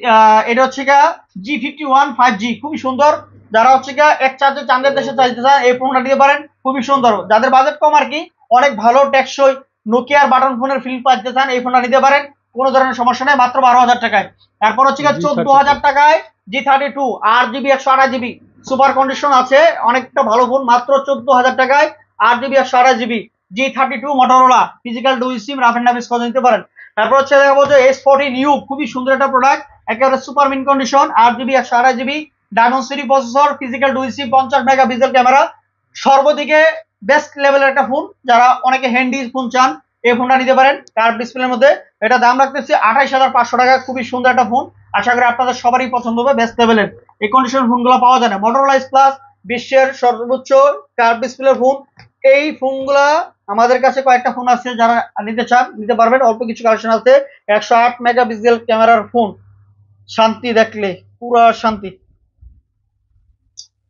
এটা হচ্ছে গা G fifty one five G খুবই সুন্দর যারা হচ্ছে গা এক চার্জে চান্দের দেশে চাইতে চান এই ফোনটা দিতে পারেন খুবই সুন্দর যাদের বাজেট কম আর কি অনেক ভালো টেকসই নোকিয়ার বাটন ফোনের ফিল পাইতে চান এই ফোনটা নিতে পারেন কোন ধরনের সমস্যা নাই মাত্র বারো হাজার টাকায় তারপর হচ্ছে গিয়ে চোদ্দ হাজার টাকায় জি থার্টি টু আর জিবি একশো আঠাশ জিবি সুপার কন্ডিশন আছে অনেকটা ভালো ফোন মাত্র চোদ্দ হাজার টাকায় আর জিবি একশো আঠাশ GB G thirty two Motorola physical dual SIM rough and ডাবিস নিতে পারেন তারপর হচ্ছে দেখাবো যে এস ফোর্টিন নিউ খুবই সুন্দর একটা প্রোডাক্ট একেবারে সুপার মিন কন্ডিশন আর জিবি একশো আঠাশ GB Dimensity processor physical dual SIM পঞ্চাশ মেগা ক্যামেরা সর্বদিকে বেস্ট লেভেলের একটা ফোন যারা অনেকে হ্যান্ডি ফোন চান এই ফোনটা নিতে পারেন কার্ভ ডিসপ্লের মধ্যে এটা দাম রাখতেছি আঠাইশ হাজার পাঁচশো টাকা খুবই সুন্দর একটা ফোন আশা করি আপনাদের সবারই পছন্দ হবে বেস্ট লেভেলের এই কন্ডিশন ফোনগুলো পাওয়া যায় না মোটরলাইজ প্লাস বিশ্বের সর্বোচ্চ কার ডিসপ্লের ফোন এই ফোনগুলো আমাদের কাছে কয়েকটা ফোন আছে যারা নিতে চান নিতে পারবেন অল্প কিছু কালেকশন আছে একশো আট মেগাপিক্সেল ক্যামেরার ফোন শান্তি দেখলে পুরা শান্তি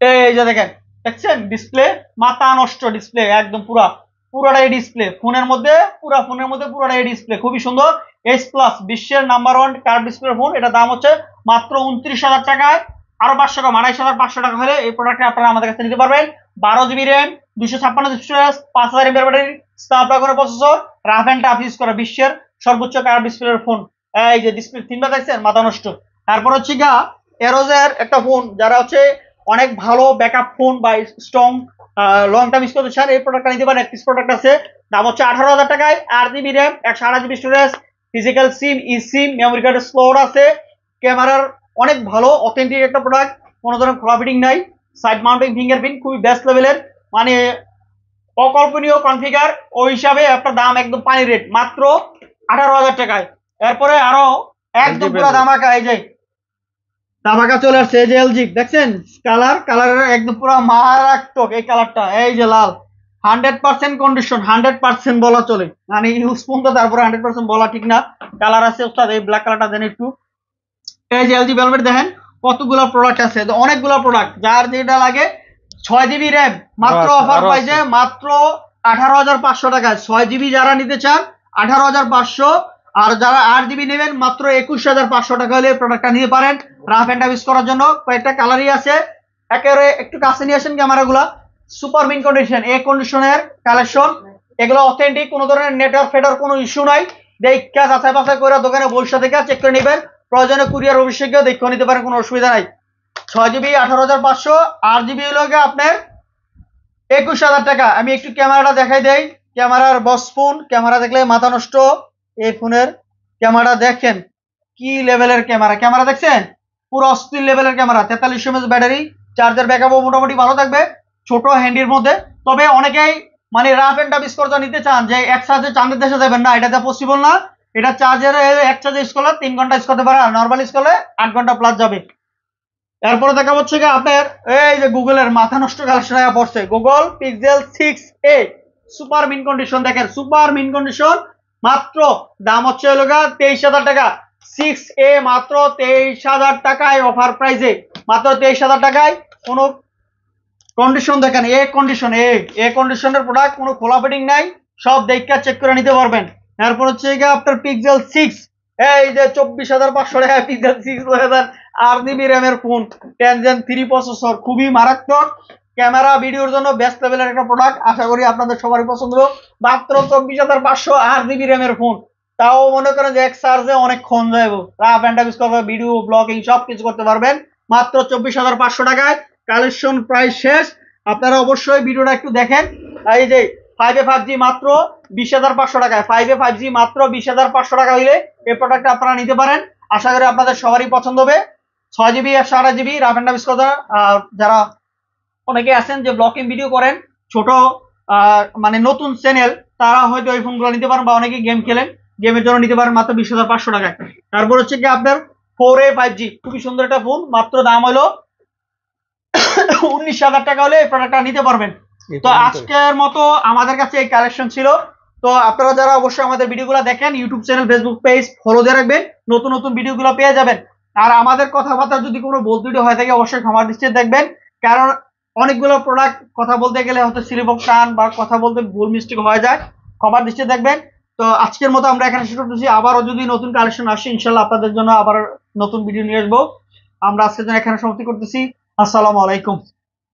এই যে দেখেন দেখছেন ডিসপ্লে মাতা নষ্ট ডিসপ্লে একদম পুরা পুরোটাই ডিসপ্লে ফোনের মধ্যে পুরা ফোনের মধ্যে পুরোটাই ডিসপ্লে খুবই সুন্দর এস প্লাস বিশ্বের number one curve display phone এটার দাম হচ্ছে মাত্র উনত্রিশ হাজার টাকায় আরো পাঁচশো টাকা আড়াইশ হাজার পাঁচশো টাকা হলে এই প্রোডাক্টটা আপনারা আমাদের কাছে নিতে পারবেন বারো জিবি র্যাম দুশো ছাপ্পান্ন স্টোরেজ পাঁচ হাজার এমএর ব্যাটারি স্ন্যাপড্রাগনের processor rough and tough use করা বিশ্বের সর্বোচ্চ কার্ভ ডিসপ্লের ফোন এই যে ডিসপ্লে তিনবার দেখছেন মাথা নষ্ট তারপর হচ্ছে গা এরোজের একটা ফোন যারা হচ্ছে অনেক ভালো ব্যাকআপ ফোন বা strong long term use sir এই প্রোডাক্টটা নিতে পারেন এক পিস প্রোডাক্ট আছে দাম হচ্ছে আঠারো হাজার টাকায় আর জিবি র্যাম একশো আট GB storage physical SIM e SIM memory কার্ডের স্লোর আছে ক্যামেরার অনেক ভালো অথেন্টিক একটা প্রোডাক্ট কোনো ধরনের খোলা ফিটিং নাই সাইড মাউন্টিং প্রিন্ট খুবই বেস্ট লেভেলের মানে অকল্পনীয় কনফিগার ওই হিসাবে একটা দাম একদম পানি রেট মাত্র আঠারো হাজার টাকায় এরপরে আরো একদম পুরো দামাকা এই যে তাবাকা চলে আসছে এই যে এলজি দেখছেন কালার কালারের একদম পুরো মারাত্মক এই কালারটা এই যে লাল hundred percent condition hundred percent বলা চলে মানে ইউজ ফোন তো তারপরে হান্ড্রেড পার্সেন্ট বলা ঠিক না কালার আছে ওস্তাদ এই ব্ল্যাক কালারটা দেন একটু এই যে এলজি ভেলভেট দেখেন কতগুলো প্রোডাক্ট আছে অনেকগুলো প্রোডাক্ট যার যেটা লাগে ছয় জিবি র্যাম মাত্র অফার আচ্ছা, পাইছে মাত্র আঠারো হাজার পাঁচশো টাকায় ছয় জিবি যারা নিতে চান আঠারো হাজার পাঁচশো আর যারা আট জিবি নেবেন মাত্র একুশ হাজার পাঁচশো টাকা হলে প্রোডাক্টটা নিয়ে পারেন রাফ অ্যান্ড ইউজ করার জন্য কয়েকটা কালারই আছে একেবারে একটু কাছে নিয়ে আসেন ক্যামেরাগুলো সুপার মিন কন্ডিশন এ কন্ডিশনের কালেকশন এগুলো অথেন্টিক কোনো ধরনের নেটওয়ার্ক ফেটার কোনো ইস্যু নাই দেখা আছে বাছাই করে দোকানে বৈশা থেকে চেক করে নেবেন প্রয়োজনে কুরিয়ার অভিষেক দেখে নিতে পারেন কোনো অসুবিধা নাই ছয় জিবি আঠারো হাজার পাঁচশো আট জিবি হলো আপনার একুশ হাজার টাকা আমি একটু ক্যামেরাটা দেখাই দেই ক্যামেরার বস ক্যামেরা দেখলে মাথা নষ্ট এই ফোনের ক্যামেরা দেখেন কি লেভেলের ক্যামেরা ক্যামেরা দেখছেন পুরো অস্থির লেভেলের ক্যামেরা তেতাল্লিশ এমএস ব্যাটারি চার্জার ব্যাকআপও মোটামুটি ভালো থাকবে ছোট হ্যান্ডির মধ্যে তবে অনেকেই মানে রাফ অ্যান্ড টাফ স্কোরটা নিতে চান যে এক চার্জে চাঁদের দেশে যাবেন না এটা পসিবল না এটা চার্জের এক চার্জে ইউজ করলে তিন ঘন্টা ইউজ করতে পারে আর নর্মাল ইউজ করলে আট ঘন্টা প্লাস যাবে এরপরে দেখা হচ্ছে কি আপনার এই যে গুগলের মাথা নষ্ট কালেকশন পড়ছে Google Pixel six A super mint condition দেখেন সুপার মিন কন্ডিশন মাত্র দাম হচ্ছে হলো তেইশ হাজার টাকা সিক্স এ মাত্র তেইশ হাজার টাকায় অফার প্রাইসে মাত্র তেইশ হাজার টাকায় কোনো কন্ডিশন দেখেন এ কন্ডিশন এ এ কন্ডিশনের প্রোডাক্ট কোনো খোলা ফিটিং নাই সব দেখা চেক করে নিতে পারবেন এরপর হচ্ছে আপনার পিক্সেল সিক্স এই যে চব্বিশ হাজার পাঁচশো টাকা পিক্সেল সিক্স হাজার আর জিবি র্যামের ফোন টেনজেন থ্রি প্রসেসর খুবই মারাত্মক ক্যামেরা ভিডিওর জন্য বেস্ট লেভেলের একটা প্রোডাক্ট আশা করি আপনাদের সবারই পছন্দ হবে মাত্র চব্বিশ হাজার পাঁচশো আট জিবি র্যামের ফোন তাও মনে করেন যে এক চার্জে অনেকক্ষণ যাবো রাফ অ্যান্ড ইউজ করবে ভিডিও ব্লগিং সব কিছু করতে পারবেন মাত্র চব্বিশ হাজার পাঁচশো টাকায় কালেকশন প্রায় শেষ আপনারা অবশ্যই ভিডিওটা একটু দেখেন এই যে ফাইভ এ ফাইভ জি মাত্র বিশ হাজার পাঁচশো টাকায় ফাইভ এ ফাইভ জি মাত্র বিশ হাজার পাঁচশো টাকা হইলে এই প্রোডাক্টটা আপনারা নিতে পারেন আশা করি আপনাদের সবারই পছন্দ হবে ছয় জিবি একশো আঠাশ জিবি রাফ অ্যান্ড ইউজ যারা অনেকে আছেন যে ব্লকিং ভিডিও করেন ছোট মানে নতুন চ্যানেল তারা হয়তো ওই ফোনগুলো নিতে পারেন বা অনেকে গেম খেলেন গেমের জন্য নিতে পারেন মাত্র বিশ হাজার পাঁচশো টাকায় তারপর হচ্ছে কি আপনার ফোর এ ফাইভ জি খুবই সুন্দর একটা ফোন মাত্র দাম হলো উনিশ হাজার টাকা হলে এই প্রোডাক্টটা নিতে পারবেন তো আজকের মতো আমাদের কাছে এই কালেকশন ছিল তো আপনারা যারা অবশ্যই আমাদের ভিডিওগুলো দেখেন YouTube channel Facebook page follow দিয়ে রাখবেন নতুন নতুন ভিডিওগুলো পেয়ে যাবেন আর আমাদের কথাবার্তা যদি কোনো বলতে হয়ে থাকে অবশ্যই ক্ষমা দৃষ্টিতে দেখবেন কারণ অনেকগুলো প্রোডাক্ট কথা বলতে গেলে হয়তো শ্রীভোগ টান বা কথা বলতে ভুল মিস্টেক হয়ে যায় কবার দৃষ্টি দেখবেন তো আজকের মতো আমরা এখানে শুরু করছি আবারও যদি নতুন কালেকশন আসে ইনশাল্লাহ আপনাদের জন্য আবার নতুন ভিডিও নিয়ে আসবো আমরা আজকের জন্য এখানে সমাপ্তি করতেছি আসসালামু আলাইকুম